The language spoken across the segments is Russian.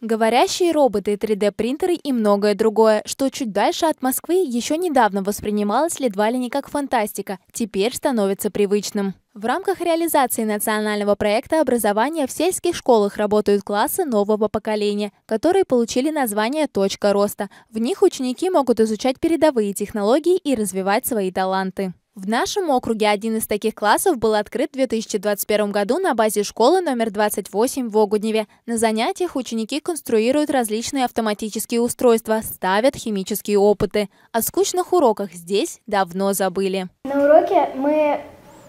Говорящие роботы, 3D-принтеры и многое другое, что чуть дальше от Москвы еще недавно воспринималось едва ли не как фантастика, теперь становится привычным. В рамках реализации национального проекта образования в сельских школах работают классы нового поколения, которые получили название «Точка роста». В них ученики могут изучать передовые технологии и развивать свои таланты. В нашем округе один из таких классов был открыт в 2021 году на базе школы номер 28 в Огудневе. На занятиях ученики конструируют различные автоматические устройства, ставят химические опыты. О скучных уроках здесь давно забыли. На уроке мы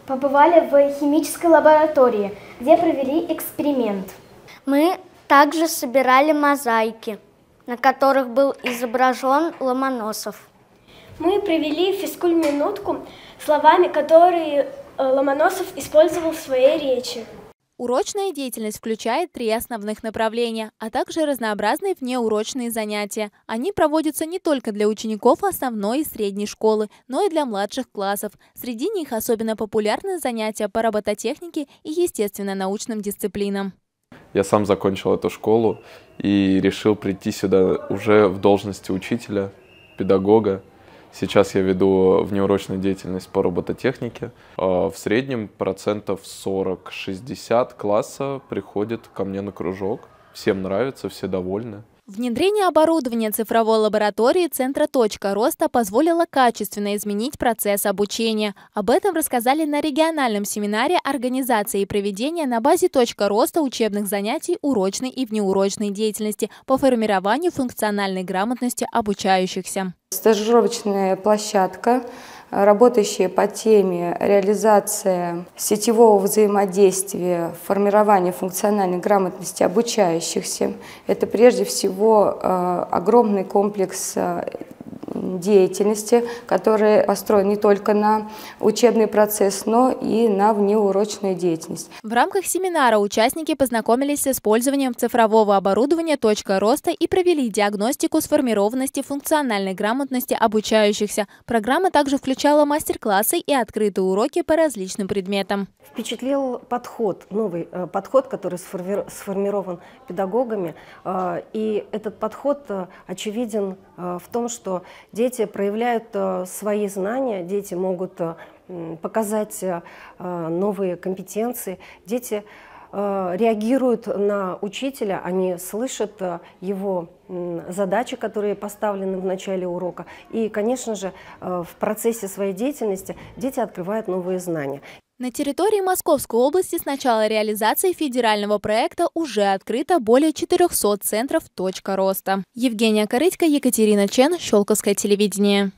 побывали в химической лаборатории, где провели эксперимент. Мы также собирали мозаики, на которых был изображен Ломоносов. Мы провели физкульт словами, которые э, Ломоносов использовал в своей речи. Урочная деятельность включает три основных направления, а также разнообразные внеурочные занятия. Они проводятся не только для учеников основной и средней школы, но и для младших классов. Среди них особенно популярны занятия по робототехнике и естественно-научным дисциплинам. Я сам закончил эту школу и решил прийти сюда уже в должности учителя, педагога. Сейчас я веду внеурочную деятельность по робототехнике. А, в среднем процентов 40-60 класса приходит ко мне на кружок. Всем нравится, все довольны. Внедрение оборудования цифровой лаборатории Центра «Точка роста» позволило качественно изменить процесс обучения. Об этом рассказали на региональном семинаре организации и проведения на базе «Точка роста» учебных занятий урочной и внеурочной деятельности по формированию функциональной грамотности обучающихся. Стажировочная площадка, работающая по теме реализация сетевого взаимодействия, формирование функциональной грамотности обучающихся. Это прежде всего э, огромный комплекс э, деятельности, который построен не только на учебный процесс, но и на внеурочную деятельность. В рамках семинара участники познакомились с использованием цифрового оборудования «Точка роста» и провели диагностику сформированности функциональной грамотности обучающихся. Программа также включала мастер-классы и открытые уроки по различным предметам. Впечатлил подход, новый э, подход, который сформирован педагогами. Э, и этот подход э, очевиден в том, что Дети проявляют э, свои знания, дети могут э, показать э, новые компетенции, дети реагируют на учителя, они слышат его задачи, которые поставлены в начале урока. И, конечно же, в процессе своей деятельности дети открывают новые знания. На территории Московской области с начала реализации федерального проекта уже открыто более 400 центров «Точка роста». Евгения Корытько, Екатерина Чен, Щелковское телевидение.